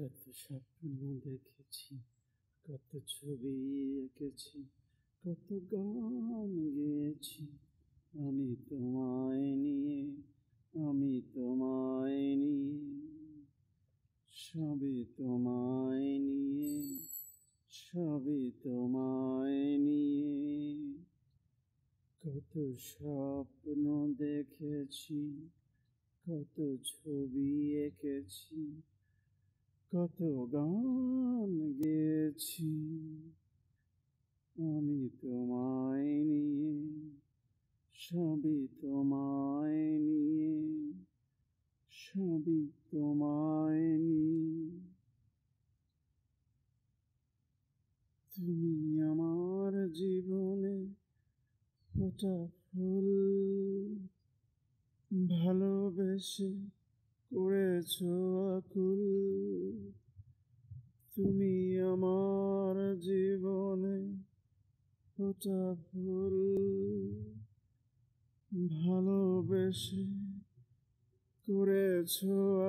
কত স্বপ্ন দেখেছি কত ছবি এঁকেছি কত গান গেছি আমি তোমায় নিয়ে আমি তোমায় নিয়ে সবে তোমায় নিয়ে সবে তোমায় নিয়ে কত স্বপ্ন দেখেছি কত ছবি এঁকেছি কত গান গেছি আমি তোমায় নিয়ে সবই তোমায় নিয়ে সবই তোমায় নিয়ে তুমি আমার জীবনে ফোটা ফুল ভালোবেসে করেছ আকুল তুমি আমার জীবনে ওটা ভুল ভালোবেসে করেছ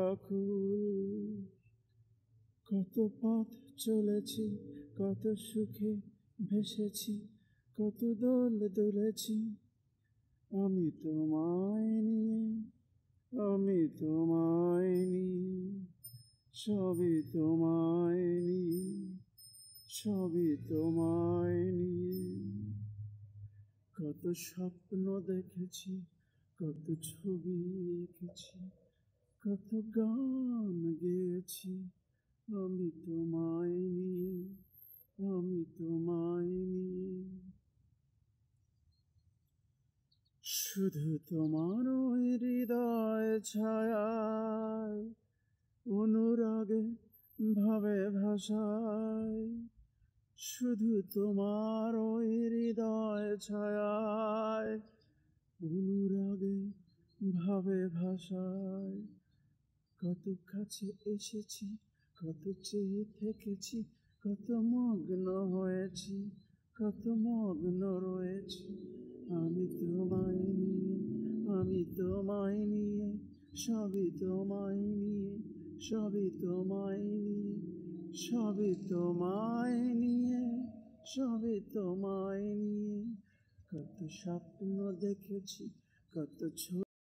আকুল কত পথ চলেছি কত সুখে ভেসেছি কত দোল দুলেছি আমি তোমায় নিয়ে আমি তোমায় নি সবই তোমায় নি সবই তোমায় নিয়ে কত স্বপ্ন দেখেছি কত ছবি এঁকেছি কত গান গেয়েছি আমি তোমায় নিয়ে আমি তোমায় নিয়ে শুধু তোমার হৃদয় ছায়ায় অনুরাগে ভাবে ভাষায় শুধু তোমার হৃদয় ছায়ায় অনুরাগে ভাবে ভাষায় কত কাছে এসেছি কত চেয়ে থেকেছি কত মগ্ন হয়েছি কত মগ্ন রয়েছি আমি তোমায় নিয়ে আমি তোমায় নিয়ে সবই তোমায় নিয়ে সবই তোমায় নিয়ে সবই তোমায় নিয়ে সবই তোমায় নিয়ে কত স্বপ্ন দেখেছি কত ছোট